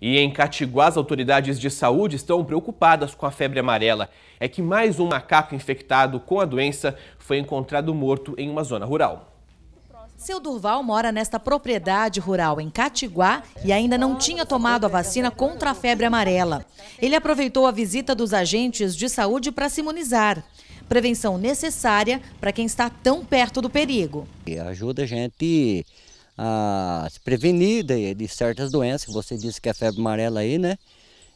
E em Catiguá, as autoridades de saúde estão preocupadas com a febre amarela. É que mais um macaco infectado com a doença foi encontrado morto em uma zona rural. Seu Durval mora nesta propriedade rural em Catiguá e ainda não tinha tomado a vacina contra a febre amarela. Ele aproveitou a visita dos agentes de saúde para se imunizar. Prevenção necessária para quem está tão perto do perigo. Ajuda a gente a se prevenir de, de certas doenças, que você disse que é febre amarela aí, né?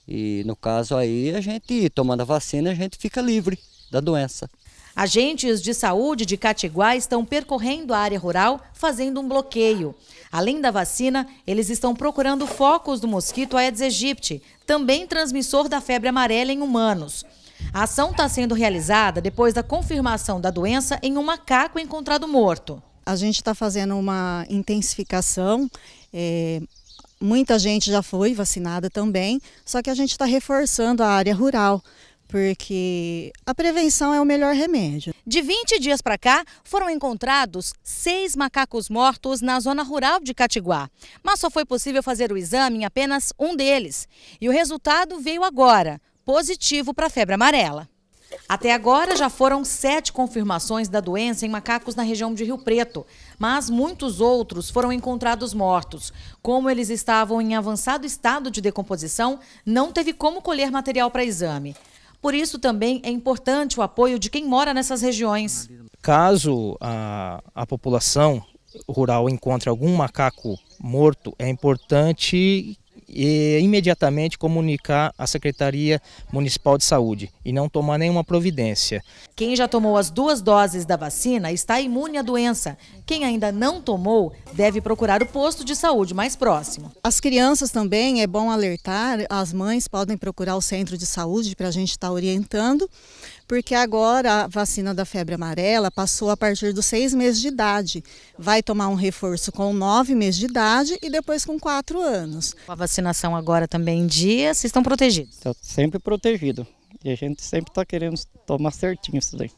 E no caso aí, a gente tomando a vacina, a gente fica livre da doença. Agentes de saúde de Catiguá estão percorrendo a área rural fazendo um bloqueio. Além da vacina, eles estão procurando focos do mosquito Aedes aegypti, também transmissor da febre amarela em humanos. A ação está sendo realizada depois da confirmação da doença em um macaco encontrado morto. A gente está fazendo uma intensificação. É, muita gente já foi vacinada também, só que a gente está reforçando a área rural, porque a prevenção é o melhor remédio. De 20 dias para cá, foram encontrados seis macacos mortos na zona rural de Catiguá. Mas só foi possível fazer o exame em apenas um deles. E o resultado veio agora, positivo para a febre amarela. Até agora já foram sete confirmações da doença em macacos na região de Rio Preto, mas muitos outros foram encontrados mortos. Como eles estavam em avançado estado de decomposição, não teve como colher material para exame. Por isso também é importante o apoio de quem mora nessas regiões. Caso a, a população rural encontre algum macaco morto, é importante e imediatamente comunicar à Secretaria Municipal de Saúde e não tomar nenhuma providência. Quem já tomou as duas doses da vacina está imune à doença. Quem ainda não tomou deve procurar o posto de saúde mais próximo. As crianças também é bom alertar, as mães podem procurar o centro de saúde para a gente estar tá orientando, porque agora a vacina da febre amarela passou a partir dos seis meses de idade. Vai tomar um reforço com nove meses de idade e depois com quatro anos. A vacinação agora também em dia, vocês estão protegidos? Estou tá sempre protegido. E a gente sempre está querendo tomar certinho isso daí.